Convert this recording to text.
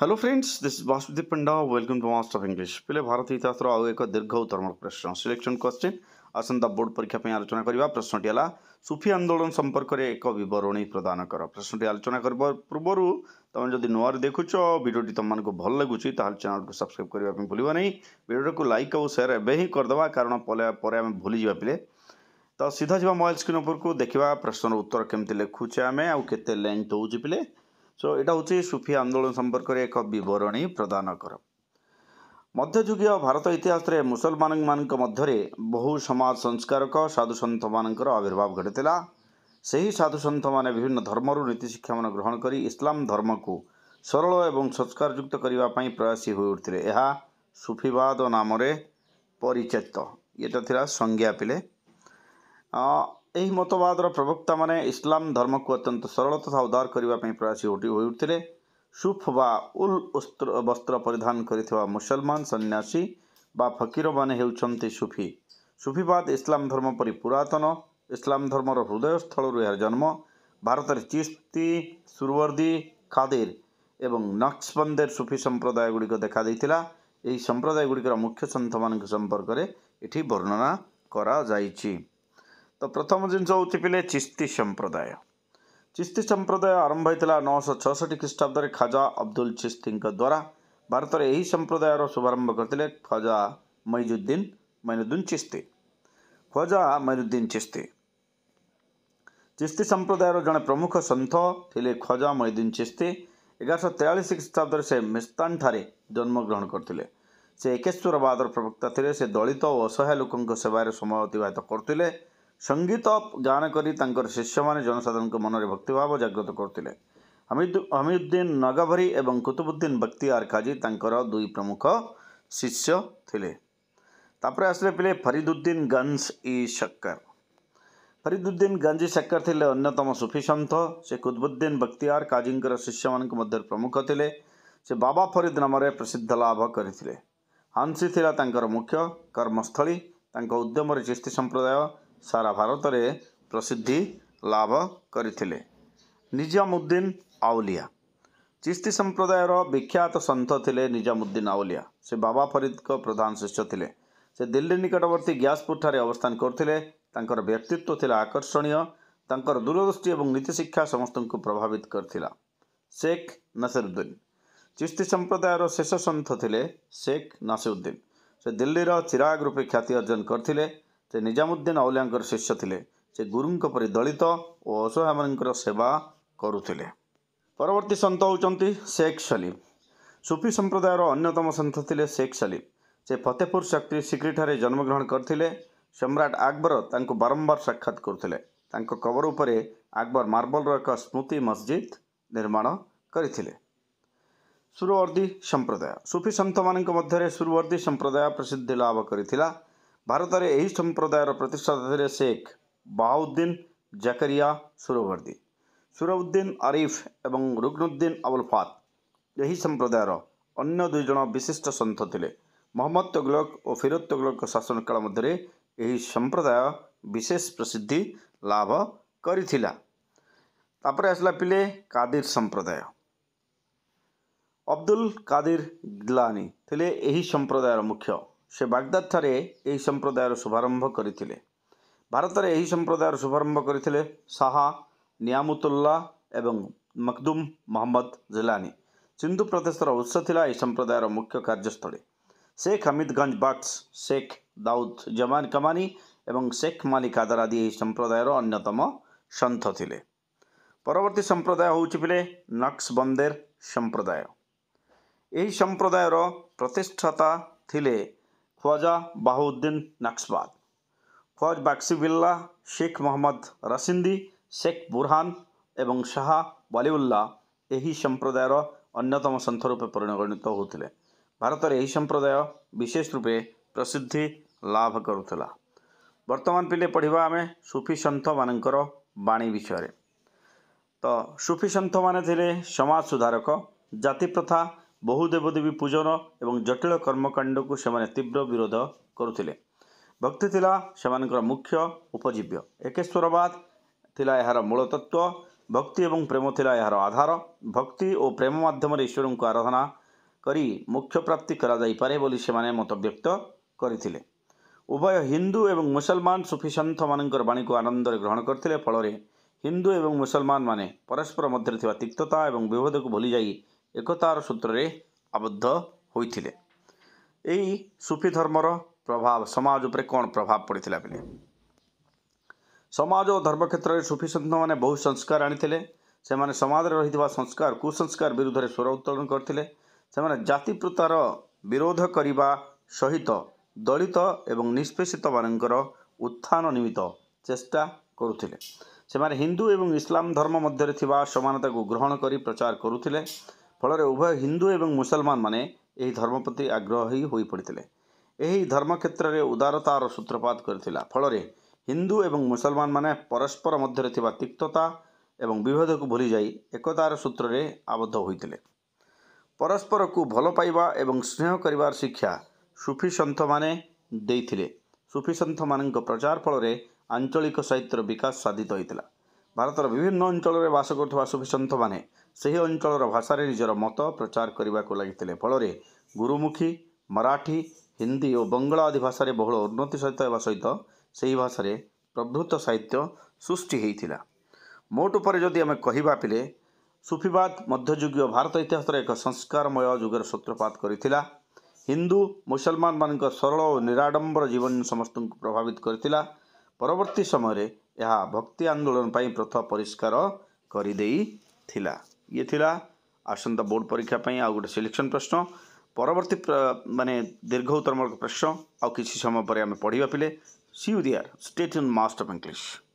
hello friends this Vasudeep Panda welcome to master of English ପିଲେ ଭାରତ ଇତିହାସର ଆଉ ଏକ ଦୀର୍ଘ ଉତ୍ତରମୂଳ ପ୍ରଶ୍ନ ସିଲେକ୍ସନ୍ କ୍ୱେଶ୍ଚିନ୍ ଆସନ୍ତା ବୋର୍ଡ଼ ପରୀକ୍ଷା ପାଇଁ ଆଲୋଚନା କରିବା ପ୍ରଶ୍ନଟି ହେଲା ସୁଫି ଆନ୍ଦୋଳନ ସମ୍ପର୍କରେ ଏକ ବିବରଣୀ ପ୍ରଦାନ କର ପ୍ରଶ୍ନଟି ଆଲୋଚନା କରିବା ପୂର୍ବରୁ ତୁମେ ଯଦି ନୂଆରେ ଦେଖୁଛ ଭିଡ଼ିଓଟି ତୁମମାନଙ୍କୁ ଭଲ ଲାଗୁଛି ତାହେଲେ ଚ୍ୟାନେଲକୁ ସବସ୍କ୍ରାଇବ୍ କରିବା ପାଇଁ ଭୁଲିବ ନାହିଁ ଭିଡ଼ିଓଟାକୁ ଲାଇକ୍ ଆଉ ସେୟାର ଏବେ ହିଁ କରିଦେବା କାରଣ ପରେ ଆମେ ଭୁଲିଯିବା ପିଲେ ତ ସିଧା ଯିବା ମୋବାଇଲ୍ ସ୍କ୍ରିନ୍ ଉପରକୁ ଦେଖିବା ପ୍ରଶ୍ନର ଉତ୍ତର କେମିତି ଲେଖୁଛେ ଆମେ ଆଉ କେତେ ଲେନ୍ଥ ହେଉଛି ପିଲେ ସୋ ଏଇଟା ହେଉଛି ସୁଫି ଆନ୍ଦୋଳନ ସମ୍ପର୍କରେ ଏକ ବିବରଣୀ ପ୍ରଦାନ କର ମଧ୍ୟଯୁଗୀୟ ଭାରତ ଇତିହାସରେ ମୁସଲମାନମାନଙ୍କ ମଧ୍ୟରେ ବହୁ ସମାଜ ସଂସ୍କାରକ ସାଧୁସନ୍ଥ ମାନଙ୍କର ଆବିର୍ଭାବ ଘଟିଥିଲା ସେହି ସାଧୁସନ୍ଥମାନେ ବିଭିନ୍ନ ଧର୍ମରୁ ନୀତି ଶିକ୍ଷାମାନ ଗ୍ରହଣ କରି ଇସଲାମ ଧର୍ମକୁ ସରଳ ଏବଂ ସଂସ୍କାରଯୁକ୍ତ କରିବା ପାଇଁ ପ୍ରୟାସୀ ହୋଇ ଉଠିଥିଲେ ଏହା ସୁଫିବାଦ ନାମରେ ପରିଚିତ ଏଇଟା ଥିଲା ସଂଜ୍ଞା ପିଲେ ଏହି ମତବାଦର ପ୍ରବକ୍ତାମାନେ ଇସଲାମ ଧର୍ମକୁ ଅତ୍ୟନ୍ତ ସରଳ ତଥା ଉଦ୍ଧାର କରିବା ପାଇଁ ପ୍ରୟାସୀ ଉଠି ହୋଇ ଉଠିଥିଲେ ସୁଫ୍ ବା ଉଲ୍ ବସ୍ତ୍ର ପରିଧାନ କରିଥିବା ମୁସଲମାନ ସନ୍ନ୍ୟାସୀ ବା ଫକୀରମାନେ ହେଉଛନ୍ତି ସୁଫି ସୁଫିବାଦ ଇସଲାମ ଧର୍ମ ପରି ପୁରାତନ ଇସଲାମ ଧର୍ମର ହୃଦୟସ୍ଥଳରୁ ଏହାର ଜନ୍ମ ଭାରତରେ ଚିସ୍ତି ସୁରବର୍ଦୀ ଖାଦିର ଏବଂ ନକ୍ସବନ୍ଦେର ସୁଫି ସମ୍ପ୍ରଦାୟ ଗୁଡ଼ିକ ଦେଖାଦେଇଥିଲା ଏହି ସମ୍ପ୍ରଦାୟଗୁଡ଼ିକର ମୁଖ୍ୟ ସନ୍ଥମାନଙ୍କ ସମ୍ପର୍କରେ ଏଠି ବର୍ଣ୍ଣନା କରାଯାଇଛି ତ ପ୍ରଥମ ଜିନିଷ ହେଉଛି ପିଲେ ଚିସ୍ତି ସମ୍ପ୍ରଦାୟ ଚିସ୍ତି ସମ୍ପ୍ରଦାୟ ଆରମ୍ଭ ହୋଇଥିଲା ନଅଶହ ଛଅଷଠି ଖ୍ରୀଷ୍ଟାବ୍ଦରେ ଖାଜା ଅବଦୁଲ ଚିସ୍ତିଙ୍କ ଦ୍ୱାରା ଭାରତରେ ଏହି ସମ୍ପ୍ରଦାୟର ଶୁଭାରମ୍ଭ କରିଥିଲେ ଖଜା ମୈଜୁଦ୍ଦିନ ମୈନୁଦ୍ଦିନ ଚିସ୍ତି ଖଜା ମୈନୁଦ୍ଦିନ ଚିସ୍ତି ଚିସ୍ତି ସମ୍ପ୍ରଦାୟର ଜଣେ ପ୍ରମୁଖ ସନ୍ଥ ଥିଲେ ଖଜା ମୈଦିନ ଚିସ୍ତି ଏଗାରଶହ ତେୟାଳିଶ ଖ୍ରୀଷ୍ଟାବ୍ଦରେ ସେ ମିସ୍ତାନଠାରେ ଜନ୍ମଗ୍ରହଣ କରିଥିଲେ ସେ ଏକେଶ୍ୱରବାଦର ପ୍ରବକ୍ତା ଥିଲେ ସେ ଦଳିତ ଓ ଅସହାୟ ଲୋକଙ୍କ ସେବାରେ ସମୟ ଅତିବାହିତ କରୁଥିଲେ ସଙ୍ଗୀତ ଗାନ କରି ତାଙ୍କର ଶିଷ୍ୟମାନେ ଜନସାଧାରଣଙ୍କ ମନରେ ଭକ୍ତିଭାବ ଜାଗ୍ରତ କରୁଥିଲେ ହମିଦୁଦ୍ଦିନ ନଗଭରି ଏବଂ କୁତୁବୁଦ୍ଦିନ ବକ୍ତିଆର କାଜୀ ତାଙ୍କର ଦୁଇ ପ୍ରମୁଖ ଶିଷ୍ୟ ଥିଲେ ତାପରେ ଆସିଲେ ପିଲେ ଫରିଦୁଦ୍ଦିନ ଗଞ୍ଜ ଇ ଶକ୍କର ଫରିଦୁଦ୍ଦିନ ଗଞ୍ଜ ଇ ଶକ୍କର ଥିଲେ ଅନ୍ୟତମ ସୁଫି ସନ୍ଥ ସେ କୁତୁବୁଦ୍ଦିନ ବକ୍ତିଆର କାଜୀଙ୍କର ଶିଷ୍ୟମାନଙ୍କ ମଧ୍ୟରେ ପ୍ରମୁଖ ଥିଲେ ସେ ବାବା ଫରିଦ ନାମରେ ପ୍ରସିଦ୍ଧ ଲାଭ କରିଥିଲେ ହାନ୍ସି ଥିଲା ତାଙ୍କର ମୁଖ୍ୟ କର୍ମସ୍ଥଳୀ ତାଙ୍କ ଉଦ୍ୟମରେ ଚିସ୍ତି ସମ୍ପ୍ରଦାୟ ସାରା ଭାରତରେ ପ୍ରସିଦ୍ଧି ଲାଭ କରିଥିଲେ ନିଜାମୁଦ୍ଦିନ ଆଉଲିଆ ଚିସ୍ତି ସମ୍ପ୍ରଦାୟର ବିଖ୍ୟାତ ସନ୍ଥ ଥିଲେ ନିଜାମୁଦ୍ଦିନ ଆଉଲିଆ ସେ ବାବା ଫରିଦ୍ଙ୍କ ପ୍ରଧାନ ଶିଷ୍ୟ ଥିଲେ ସେ ଦିଲ୍ଲୀ ନିକଟବର୍ତ୍ତୀ ଗ୍ୟାସପୁରଠାରେ ଅବସ୍ଥାନ କରୁଥିଲେ ତାଙ୍କର ବ୍ୟକ୍ତିତ୍ୱ ଥିଲା ଆକର୍ଷଣୀୟ ତାଙ୍କର ଦୂରଦୃଷ୍ଟି ଏବଂ ନୀତିଶିକ୍ଷା ସମସ୍ତଙ୍କୁ ପ୍ରଭାବିତ କରିଥିଲା ଶେଖ୍ ନସିରୁଦ୍ଦିନ ଚିସ୍ତି ସମ୍ପ୍ରଦାୟର ଶେଷ ସନ୍ଥ ଥିଲେ ଶେଖ୍ ନସିରୁଦ୍ଦିନ ସେ ଦିଲ୍ଲୀର ଚିରାଗ ରୂପେ ଖ୍ୟାତି ଅର୍ଜନ କରିଥିଲେ ସେ ନିଜାମୁଦ୍ଦିନ ଅଲିଆଙ୍କର ଶିଷ୍ୟ ଥିଲେ ସେ ଗୁରୁଙ୍କ ପରି ଦଳିତ ଓ ଅସହାୟମାନଙ୍କର ସେବା କରୁଥିଲେ ପରବର୍ତ୍ତୀ ସନ୍ତ ହେଉଛନ୍ତି ଶେଖ୍ ସଲିମ୍ ସୁଫି ସମ୍ପ୍ରଦାୟର ଅନ୍ୟତମ ସନ୍ଥ ଥିଲେ ଶେଖ୍ ସଲିମ୍ ସେ ଫତେପୁର ଶକ୍ତି ସିକ୍ରିଠାରେ ଜନ୍ମଗ୍ରହଣ କରିଥିଲେ ସମ୍ରାଟ ଆକବର ତାଙ୍କୁ ବାରମ୍ବାର ସାକ୍ଷାତ କରୁଥିଲେ ତାଙ୍କ କବର ଉପରେ ଆକବର ମାର୍ବଲର ଏକ ସ୍ମୃତି ମସଜିଦ୍ ନିର୍ମାଣ କରିଥିଲେ ସୁରୱର୍ଦ୍ଦୀ ସମ୍ପ୍ରଦାୟ ସୁଫି ସନ୍ଥମାନଙ୍କ ମଧ୍ୟରେ ସୁରୱର୍ଦ୍ଦୀ ସମ୍ପ୍ରଦାୟ ପ୍ରସିଦ୍ଧି ଲାଭ କରିଥିଲା ଭାରତରେ ଏହି ସମ୍ପ୍ରଦାୟର ପ୍ରତିଷ୍ଠାତା ଥିଲେ ଶେଖ୍ ବାହାଉଦ୍ଦିନ ଜାକରିଆ ସୁରଭର୍ଦ୍ଦି ସୁରଉଦ୍ଦିନ ଆରିଫ ଏବଂ ରୁଗ୍ନୁଦ୍ଦିନ ଅବୁଲ ଫାତ ଏହି ସମ୍ପ୍ରଦାୟର ଅନ୍ୟ ଦୁଇଜଣ ବିଶିଷ୍ଟ ସନ୍ଥ ଥିଲେ ମହମ୍ମଦ ତଗଲକ ଓ ଫିରୋଜ ତଗଲକଙ୍କ ଶାସନ କାଳ ମଧ୍ୟରେ ଏହି ସମ୍ପ୍ରଦାୟ ବିଶେଷ ପ୍ରସିଦ୍ଧି ଲାଭ କରିଥିଲା ତାପରେ ଆସିଲା ପିଲେ କାଦିର ସମ୍ପ୍ରଦାୟ ଅବଦୁଲ କାଦିର ଗିଲାନି ଥିଲେ ଏହି ସମ୍ପ୍ରଦାୟର ମୁଖ୍ୟ ସେ ବାଗଦାଦଠାରେ ଏହି ସମ୍ପ୍ରଦାୟର ଶୁଭାରମ୍ଭ କରିଥିଲେ ଭାରତରେ ଏହି ସମ୍ପ୍ରଦାୟର ଶୁଭାରମ୍ଭ କରିଥିଲେ ଶାହା ନିୟାମୁତୁଲ୍ଲା ଏବଂ ମଖଦୁମ ମହମ୍ମଦ ଜିଲାନୀ ସିନ୍ଧୁ ପ୍ରଦେଶର ଉତ୍ସ ଥିଲା ଏହି ସମ୍ପ୍ରଦାୟର ମୁଖ୍ୟ କାର୍ଯ୍ୟସ୍ଥଳୀ ଶେଖ୍ ହମିଦଗଞ୍ଜ ବକ୍ସ ଶେଖ୍ ଦାଉଦ ଜମାନ କମାନି ଏବଂ ଶେଖ୍ ମାଲିକ ଆଦର ଆଦି ଏହି ସମ୍ପ୍ରଦାୟର ଅନ୍ୟତମ ସନ୍ଥ ଥିଲେ ପରବର୍ତ୍ତୀ ସମ୍ପ୍ରଦାୟ ହେଉଛି ପିଲେ ନକ୍ସବନ୍ଦେର ସମ୍ପ୍ରଦାୟ ଏହି ସମ୍ପ୍ରଦାୟର ପ୍ରତିଷ୍ଠାତା ଥିଲେ ख्वाजा बाहुद्दीन नक्सबाद ख्वाज বাকসিবিল্লা শেখ মোহাম্মদ রাসিন্দি শেখ বুরহান এবং শাহ ওয়ালিউল্লাহ ଏହି ସମ୍ପ୍ରଦାୟର ଅନ୍ୟତମ ସନ୍ଥ ରୂପେ ପରିଗଣିତ ହେଉଥିଲେ ଭାରତରେ ଏହି ସମ୍ପ୍ରଦାୟ ବିଶେଷ ରୂପେ ପ୍ରସିଦ୍ଧି ଲାଭ କରୁଥିଲା ବର୍ତ୍ତମାନ ପିଲେ ପଢ଼ିବା ଆମେ ସୁଫି ସନ୍ଥମାନଙ୍କର ବାଣୀ ବିଷୟରେ ତ ସୁଫି ସନ୍ଥମାନେ ଥିଲେ ସମାଜ ସୁଧାରକ ଜାତି ପ୍ରଥା ବହୁ ଦେବଦେବୀ ପୂଜନ ଏବଂ ଜଟିଳ କର୍ମକାଣ୍ଡକୁ ସେମାନେ ତୀବ୍ର ବିରୋଧ କରୁଥିଲେ ଭକ୍ତି ଥିଲା ସେମାନଙ୍କର ମୁଖ୍ୟ ଉପଜୀବ୍ୟ ଏକେଶ୍ୱରବାଦ ଥିଲା ଏହାର ମୂଳତତ୍ତ୍ୱ ଭକ୍ତି ଏବଂ ପ୍ରେମ ଥିଲା ଏହାର ଆଧାର ଭକ୍ତି ଓ ପ୍ରେମ ମାଧ୍ୟମରେ ଈଶ୍ୱରଙ୍କୁ ଆରାଧନା କରି ମୁଖ୍ୟ ପ୍ରାପ୍ତି କରାଯାଇପାରେ ବୋଲି ସେମାନେ ମତବ୍ୟକ୍ତ କରିଥିଲେ ଉଭୟ ହିନ୍ଦୁ ଏବଂ ମୁସଲମାନ ସୁଫି ସନ୍ଥମାନଙ୍କର ବାଣୀକୁ ଆନନ୍ଦରେ ଗ୍ରହଣ କରିଥିଲେ ଫଳରେ ହିନ୍ଦୁ ଏବଂ ମୁସଲମାନମାନେ ପରସ୍ପର ମଧ୍ୟରେ ଥିବା ତିକ୍ତତା ଏବଂ ବିଭେଦକୁ ଭୁଲିଯାଇ ଏକତାର ସୂତ୍ରରେ ଆବଦ୍ଧ ହୋଇଥିଲେ ଏହି ସୁଫି ଧର୍ମର ପ୍ରଭାବ ସମାଜ ଉପରେ କ'ଣ ପ୍ରଭାବ ପଡ଼ିଥିଲା ବୋଲି ସମାଜ ଓ ଧର୍ମକ୍ଷେତ୍ରରେ ସୁଫି ସନ୍ଥମାନେ ବହୁ ସଂସ୍କାର ଆଣିଥିଲେ ସେମାନେ ସମାଜରେ ରହିଥିବା ସଂସ୍କାର କୁସଂସ୍କାର ବିରୁଦ୍ଧରେ ସ୍ୱର ଉତ୍ତୋଳନ କରିଥିଲେ ସେମାନେ ଜାତିପ୍ରତାର ବିରୋଧ କରିବା ସହିତ ଦଳିତ ଏବଂ ନିଷ୍ପେଷିତ ମାନଙ୍କର ଉତ୍ଥାନ ନିମିତ୍ତ ଚେଷ୍ଟା କରୁଥିଲେ ସେମାନେ ହିନ୍ଦୁ ଏବଂ ଇସଲାମ ଧର୍ମ ମଧ୍ୟରେ ଥିବା ସମାନତାକୁ ଗ୍ରହଣ କରି ପ୍ରଚାର କରୁଥିଲେ ଫଳରେ ଉଭୟ ହିନ୍ଦୁ ଏବଂ ମୁସଲମାନମାନେ ଏହି ଧର୍ମ ପ୍ରତି ଆଗ୍ରହୀ ହୋଇପଡ଼ିଥିଲେ ଏହି ଧର୍ମକ୍ଷେତ୍ରରେ ଉଦାରତାର ସୂତ୍ରପାତ କରିଥିଲା ଫଳରେ ହିନ୍ଦୁ ଏବଂ ମୁସଲମାନମାନେ ପରସ୍ପର ମଧ୍ୟରେ ଥିବା ତିକ୍ତତା ଏବଂ ବିଭେଦକୁ ଭୁଲି ଯାଇ ଏକତାର ସୂତ୍ରରେ ଆବଦ୍ଧ ହୋଇଥିଲେ ପରସ୍ପରକୁ ଭଲ ପାଇବା ଏବଂ ସ୍ନେହ କରିବାର ଶିକ୍ଷା ସୁଫିସନ୍ଥମାନେ ଦେଇଥିଲେ ସୁଫିସନ୍ଥମାନଙ୍କ ପ୍ରଚାର ଫଳରେ ଆଞ୍ଚଳିକ ସାହିତ୍ୟର ବିକାଶ ସାଧିତ ହୋଇଥିଲା ଭାରତର ବିଭିନ୍ନ ଅଞ୍ଚଳରେ ବାସ କରୁଥିବା ସୁଫିସନ୍ଥମାନେ ସେହି ଅଞ୍ଚଳର ଭାଷାରେ ନିଜର ମତ ପ୍ରଚାର କରିବାକୁ ଲାଗିଥିଲେ ଫଳରେ ଗୁରୁମୁଖୀ ମରାଠୀ ହିନ୍ଦୀ ଓ ବଙ୍ଗଳା ଆଦି ଭାଷାରେ ବହୁଳ ଉନ୍ନତି ସହିତ ହେବା ସହିତ ସେହି ଭାଷାରେ ପ୍ରଭୃତ ସାହିତ୍ୟ ସୃଷ୍ଟି ହୋଇଥିଲା ମୋଟ ଉପରେ ଯଦି ଆମେ କହିବା ପିଲେ ସୁଫିବାଦ ମଧ୍ୟଯୁଗୀୟ ଭାରତ ଇତିହାସର ଏକ ସଂସ୍କାରମୟ ଯୁଗର ସୂତ୍ରପାତ କରିଥିଲା ହିନ୍ଦୁ ମୁସଲମାନମାନଙ୍କ ସରଳ ଓ ନିରାଡ଼ମ୍ବର ଜୀବନ ସମସ୍ତଙ୍କୁ ପ୍ରଭାବିତ କରିଥିଲା ପରବର୍ତ୍ତୀ ସମୟରେ ଏହା ଭକ୍ତି ଆନ୍ଦୋଳନ ପାଇଁ ପ୍ରଥମ ପରିଷ୍କାର କରିଦେଇଥିଲା ଇଏ ଥିଲା ଆସନ୍ତା ବୋର୍ଡ଼ ପରୀକ୍ଷା ପାଇଁ ଆଉ ଗୋଟେ ସିଲେକ୍ସନ୍ ପ୍ରଶ୍ନ ପରବର୍ତ୍ତୀ ମାନେ ଦୀର୍ଘ ଉତ୍ତରମୂଳକ ପ୍ରଶ୍ନ ଆଉ କିଛି ସମୟ ପରେ ଆମେ ପଢ଼ିବା ପିଲେ ସି ଦିଆର୍ ଷ୍ଟେଟ୍ ମାଷ୍ଟର୍ ଅଫ୍ ଇଂଲିଶ